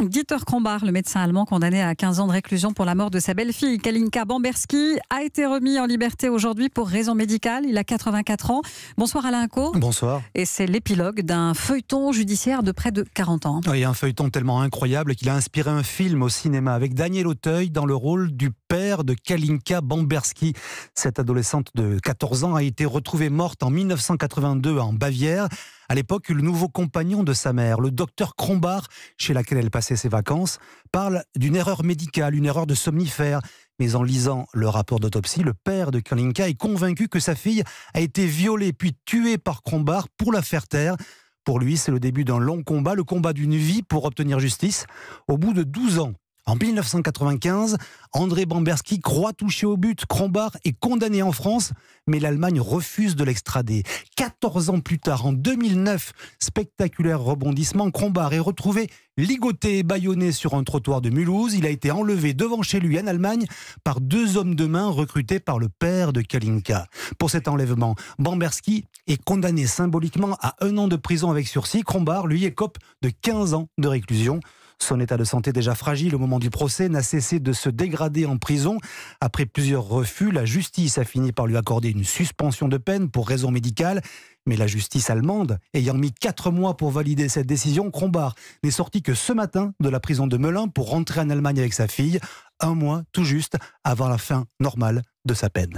Dieter Krombach, le médecin allemand condamné à 15 ans de réclusion pour la mort de sa belle-fille, Kalinka Bamberski, a été remis en liberté aujourd'hui pour raison médicale. Il a 84 ans. Bonsoir Alain Bonsoir. Et c'est l'épilogue d'un feuilleton judiciaire de près de 40 ans. Oui, un feuilleton tellement incroyable qu'il a inspiré un film au cinéma avec Daniel Auteuil dans le rôle du père de Kalinka Bamberski. Cette adolescente de 14 ans a été retrouvée morte en 1982 en Bavière. À l'époque, le nouveau compagnon de sa mère, le docteur Crombard, chez laquelle elle passait ses vacances, parle d'une erreur médicale, une erreur de somnifère. Mais en lisant le rapport d'autopsie, le père de Kalinka est convaincu que sa fille a été violée puis tuée par Crombard pour la faire taire. Pour lui, c'est le début d'un long combat, le combat d'une vie pour obtenir justice. Au bout de 12 ans en 1995, André Bamberski croit toucher au but. Crombard est condamné en France, mais l'Allemagne refuse de l'extrader. 14 ans plus tard, en 2009, spectaculaire rebondissement, Crombard est retrouvé ligoté et bâillonné sur un trottoir de Mulhouse. Il a été enlevé devant chez lui en Allemagne par deux hommes de main recrutés par le père de Kalinka. Pour cet enlèvement, Bamberski est condamné symboliquement à un an de prison avec sursis. Crombard, lui, écope de 15 ans de réclusion. Son état de santé déjà fragile au moment du procès n'a cessé de se dégrader en prison. Après plusieurs refus, la justice a fini par lui accorder une suspension de peine pour raison médicale. Mais la justice allemande, ayant mis quatre mois pour valider cette décision, Krombach n'est sorti que ce matin de la prison de Melun pour rentrer en Allemagne avec sa fille, un mois tout juste avant la fin normale de sa peine.